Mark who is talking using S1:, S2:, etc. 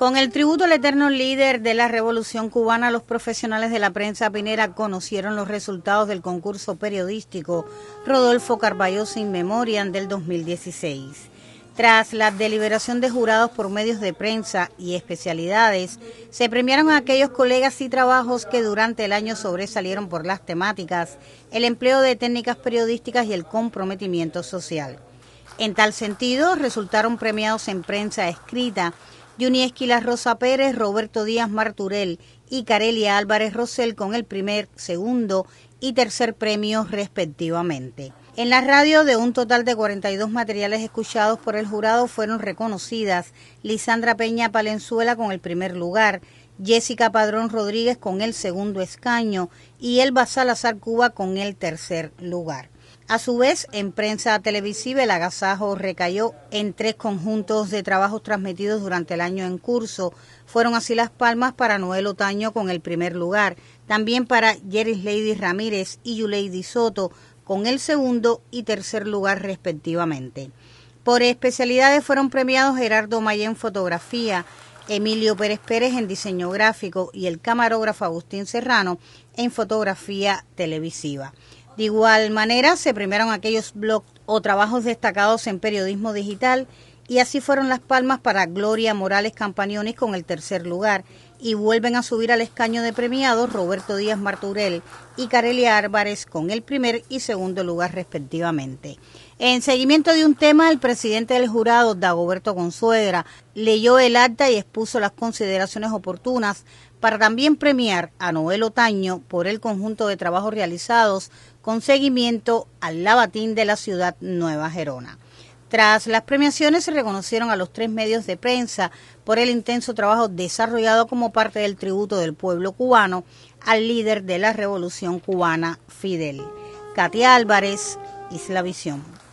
S1: Con el tributo al eterno líder de la revolución cubana, los profesionales de la prensa pinera conocieron los resultados del concurso periodístico Rodolfo Carballo Sin Memoriam del 2016. Tras la deliberación de jurados por medios de prensa y especialidades, se premiaron a aquellos colegas y trabajos que durante el año sobresalieron por las temáticas, el empleo de técnicas periodísticas y el comprometimiento social. En tal sentido, resultaron premiados en prensa escrita Juni Esquilas Rosa Pérez, Roberto Díaz Marturel y Carelia Álvarez Rosell con el primer, segundo y tercer premio respectivamente. En la radio, de un total de 42 materiales escuchados por el jurado, fueron reconocidas Lisandra Peña Palenzuela con el primer lugar, Jessica Padrón Rodríguez con el segundo escaño y Elba Salazar Cuba con el tercer lugar. A su vez, en prensa televisiva, el agasajo recayó en tres conjuntos de trabajos transmitidos durante el año en curso. Fueron así las palmas para Noel Otaño con el primer lugar, también para Jerry Lady Ramírez y Yuleidy Soto con el segundo y tercer lugar respectivamente. Por especialidades fueron premiados Gerardo Mayén en fotografía, Emilio Pérez Pérez en diseño gráfico y el camarógrafo Agustín Serrano en fotografía televisiva. De igual manera, se premiaron aquellos blogs o trabajos destacados en periodismo digital y así fueron las palmas para Gloria Morales Campañones con el tercer lugar y vuelven a subir al escaño de premiados Roberto Díaz Marturel y Carelia Álvarez con el primer y segundo lugar respectivamente. En seguimiento de un tema, el presidente del jurado, Dagoberto Consuegra, leyó el acta y expuso las consideraciones oportunas para también premiar a Noel Otaño por el conjunto de trabajos realizados con seguimiento al labatín de la ciudad Nueva Gerona. Tras las premiaciones se reconocieron a los tres medios de prensa por el intenso trabajo desarrollado como parte del tributo del pueblo cubano al líder de la revolución cubana, Fidel. Katia Álvarez, Isla Visión.